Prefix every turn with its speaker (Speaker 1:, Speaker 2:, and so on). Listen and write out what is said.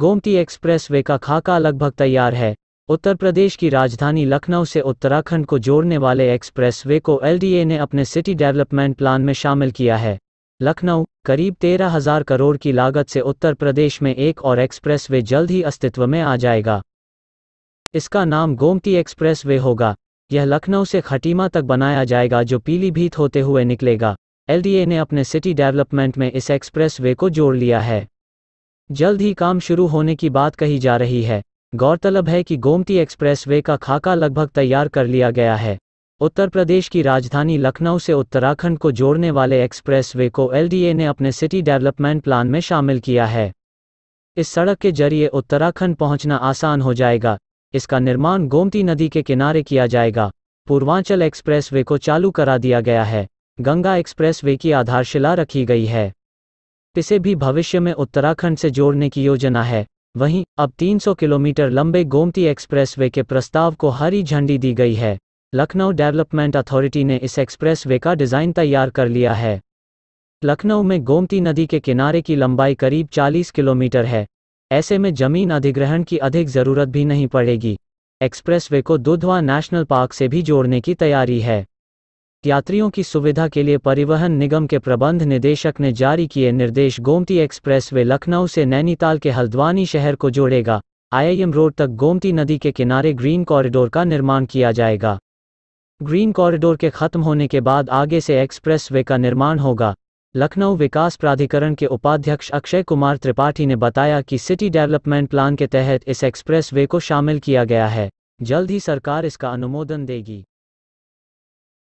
Speaker 1: Gomti express way का खाका लगभग तैयार है उत्तर प्रदेश की राजधानी लखनऊ से उत्तराखंड को जोड़ने वाले एक्सप्रेस वे को एलडीए ने अपने सिटी डेवलपमेंट प्लान में शामिल किया है लखनऊ करीब तेरह हजार करोड़ की लागत से उत्तर प्रदेश में एक और एक्सप्रेस वे जल्द ही अस्तित्व में आ जाएगा इसका नाम गोमती एक्सप्रेस वे होगा यह लखनऊ से खटीमा तक बनाया जाएगा जो पीलीभीत होते हुए निकलेगा एलडीए ने अपने सिटी डेवलपमेंट में इस एक्सप्रेस वे को जोड़ लिया है जल्द ही काम शुरू होने की बात कही जा रही है गौरतलब है कि गोमती एक्सप्रेसवे का खाका लगभग तैयार कर लिया गया है उत्तर प्रदेश की राजधानी लखनऊ से उत्तराखंड को जोड़ने वाले एक्सप्रेसवे को एलडीए ने अपने सिटी डेवलपमेंट प्लान में शामिल किया है इस सड़क के जरिए उत्तराखंड पहुंचना आसान हो जाएगा इसका निर्माण गोमती नदी के किनारे किया जाएगा पूर्वांचल एक्सप्रेसवे को चालू करा दिया गया है गंगा एक्सप्रेसवे की आधारशिला रखी गई है इसे भी भविष्य में उत्तराखंड से जोड़ने की योजना है वहीं अब 300 किलोमीटर लंबे गोमती एक्सप्रेसवे के प्रस्ताव को हरी झंडी दी गई है लखनऊ डेवलपमेंट अथॉरिटी ने इस एक्सप्रेसवे का डिज़ाइन तैयार कर लिया है लखनऊ में गोमती नदी के किनारे की लंबाई करीब 40 किलोमीटर है ऐसे में जमीन अधिग्रहण की अधिक ज़रूरत भी नहीं पड़ेगी एक्सप्रेसवे को दुधवा नेशनल पार्क से भी जोड़ने की तैयारी है यात्रियों की सुविधा के लिए परिवहन निगम के प्रबंध निदेशक ने जारी किए निर्देश गोमती एक्सप्रेस वे लखनऊ से नैनीताल के हल्द्वानी शहर को जोड़ेगा आईआईएम रोड तक गोमती नदी के किनारे ग्रीन कॉरिडोर का निर्माण किया जाएगा ग्रीन कॉरिडोर के खत्म होने के बाद आगे से एक्सप्रेस वे का निर्माण होगा लखनऊ विकास प्राधिकरण के उपाध्यक्ष अक्षय कुमार त्रिपाठी ने बताया कि सिटी डेवलपमेंट प्लान के तहत इस एक्सप्रेस वे को शामिल किया गया है जल्द ही सरकार इसका अनुमोदन देगी